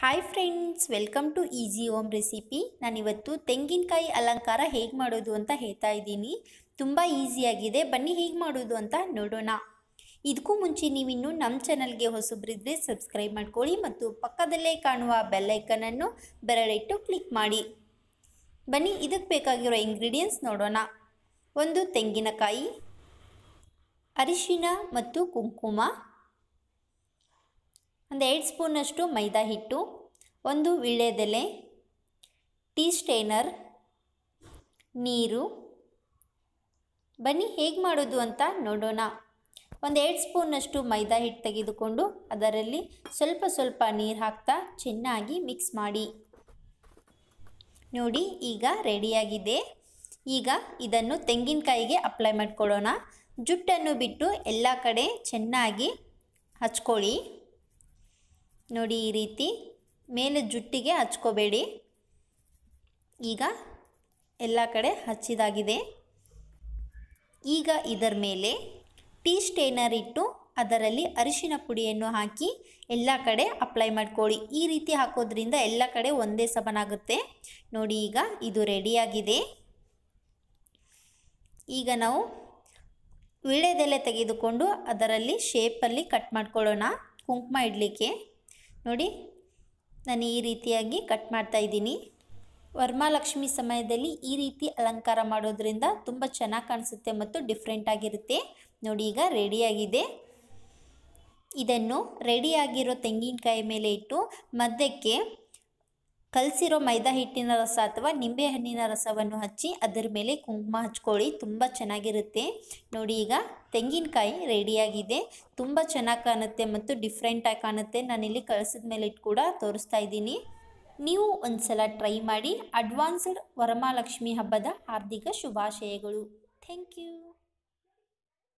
hi friends welcome to easy home recipe ನಾನಿವತ್ತು ತೆಂಗಿನಕಾಯಿ ಅಲಂಕಾರ ಹೇಗೆ ಮಾಡೋದು ಅಂತ ಹೇಳ್ತಾ ಇದ್ದೀನಿ ತುಂಬ ಈಸಿಯಾಗಿದೆ ಬನ್ನಿ ಹೇಗೆ ಮಾಡೋದು ಅಂತ ನೋಡೋಣ ಇದಕ್ಕೂ ಮುಂಚೆ ನೀವಿನ್ನು ನಮ್ಮ ಚಾನಲ್ಗೆ ಹೊಸಬ್ರಿದ್ರೆ ಸಬ್ಸ್ಕ್ರೈಬ್ ಮಾಡ್ಕೊಳ್ಳಿ ಮತ್ತು ಪಕ್ಕದಲ್ಲೇ ಕಾಣುವ ಬೆಲ್ಲೈಕನನ್ನು ಬೆರಳಿಟ್ಟು ಕ್ಲಿಕ್ ಮಾಡಿ ಬನ್ನಿ ಇದಕ್ಕೆ ಬೇಕಾಗಿರೋ ಇಂಗ್ರೀಡಿಯೆಂಟ್ಸ್ ನೋಡೋಣ ಒಂದು ತೆಂಗಿನಕಾಯಿ ಅರಿಶಿನ ಮತ್ತು ಕುಂಕುಮ ಒಂದು ಎರಡು ಸ್ಪೂನಷ್ಟು ಮೈದಾ ಹಿಟ್ಟು ಒಂದು ವಿಳ್ಯದೆಲೆ ಟೀ ಸ್ಟೇನರ್ ನೀರು ಬನ್ನಿ ಹೇಗೆ ಮಾಡೋದು ಅಂತ ನೋಡೋಣ ಒಂದು ಎರಡು ಸ್ಪೂನಷ್ಟು ಮೈದಾ ಹಿಟ್ಟು ತೆಗೆದುಕೊಂಡು ಅದರಲ್ಲಿ ಸ್ವಲ್ಪ ಸ್ವಲ್ಪ ನೀರು ಹಾಕ್ತಾ ಚೆನ್ನಾಗಿ ಮಿಕ್ಸ್ ಮಾಡಿ ನೋಡಿ ಈಗ ರೆಡಿಯಾಗಿದೆ ಈಗ ಇದನ್ನು ತೆಂಗಿನಕಾಯಿಗೆ ಅಪ್ಲೈ ಮಾಡಿಕೊಡೋಣ ಜುಟ್ಟನ್ನು ಬಿಟ್ಟು ಎಲ್ಲ ಕಡೆ ಚೆನ್ನಾಗಿ ಹಚ್ಕೊಳ್ಳಿ ನೋಡಿ ಈ ರೀತಿ ಮೇಲೆ ಜುಟ್ಟಿಗೆ ಹಚ್ಕೋಬೇಡಿ ಈಗ ಎಲ್ಲ ಕಡೆ ಹಚ್ಚಿದಾಗಿದೆ ಈಗ ಇದರ ಮೇಲೆ ಟೀ ಸ್ಟೇನರ್ ಇಟ್ಟು ಅದರಲ್ಲಿ ಅರಿಶಿನ ಪುಡಿಯನ್ನು ಹಾಕಿ ಎಲ್ಲ ಕಡೆ ಅಪ್ಲೈ ಮಾಡ್ಕೊಳ್ಳಿ ಈ ರೀತಿ ಹಾಕೋದ್ರಿಂದ ಎಲ್ಲ ಕಡೆ ಒಂದೇ ಸಮನಾಗುತ್ತೆ ನೋಡಿ ಈಗ ಇದು ರೆಡಿಯಾಗಿದೆ ಈಗ ನಾವು ವೀಳ್ಯದೆಲೆ ತೆಗೆದುಕೊಂಡು ಅದರಲ್ಲಿ ಶೇಪಲ್ಲಿ ಕಟ್ ಮಾಡ್ಕೊಳ್ಳೋಣ ಕುಂಕುಮ ಇಡಲಿಕ್ಕೆ ನೋಡಿ ನಾನು ಈ ರೀತಿಯಾಗಿ ಕಟ್ ಮಾಡ್ತಾ ಇದ್ದೀನಿ ವರ್ಮಾಲಕ್ಷ್ಮಿ ಸಮಯದಲ್ಲಿ ಈ ರೀತಿ ಅಲಂಕಾರ ಮಾಡೋದ್ರಿಂದ ತುಂಬ ಚೆನ್ನಾಗಿ ಕಾಣಿಸುತ್ತೆ ಮತ್ತು ಡಿಫ್ರೆಂಟಾಗಿರುತ್ತೆ ಆಗಿರುತ್ತೆ ನೋಡಿ ಈಗ ರೆಡಿಯಾಗಿದೆ ಇದನ್ನು ರೆಡಿಯಾಗಿರೋ ತೆಂಗಿನಕಾಯಿ ಮೇಲೆ ಇಟ್ಟು ಮಧ್ಯಕ್ಕೆ ಕಲಸಿರೋ ಮೈದಾ ಹಿಟ್ಟಿನ ರಸ ಅಥವಾ ನಿಂಬೆಹಣ್ಣಿನ ರಸವನ್ನು ಹಚ್ಚಿ ಅದರ ಮೇಲೆ ಕುಂಕುಮ ಹಚ್ಕೊಳ್ಳಿ ತುಂಬ ಚೆನ್ನಾಗಿರುತ್ತೆ ನೋಡಿ ಈಗ ತೆಂಗಿನಕಾಯಿ ರೆಡಿಯಾಗಿದೆ ತುಂಬ ಚೆನ್ನಾಗಿ ಕಾಣುತ್ತೆ ಮತ್ತು ಡಿಫ್ರೆಂಟಾಗಿ ಕಾಣುತ್ತೆ ನಾನಿಲ್ಲಿ ಕಳಿಸಿದ ಮೇಲೆ ಇಟ್ಟು ಕೂಡ ತೋರಿಸ್ತಾ ಇದ್ದೀನಿ ನೀವು ಒಂದ್ಸಲ ಟ್ರೈ ಮಾಡಿ ಅಡ್ವಾನ್ಸ್ಡ್ ವರಮಹಾಲಕ್ಷ್ಮಿ ಹಬ್ಬದ ಹಾರ್ದಿಕ ಶುಭಾಶಯಗಳು ಥ್ಯಾಂಕ್ ಯು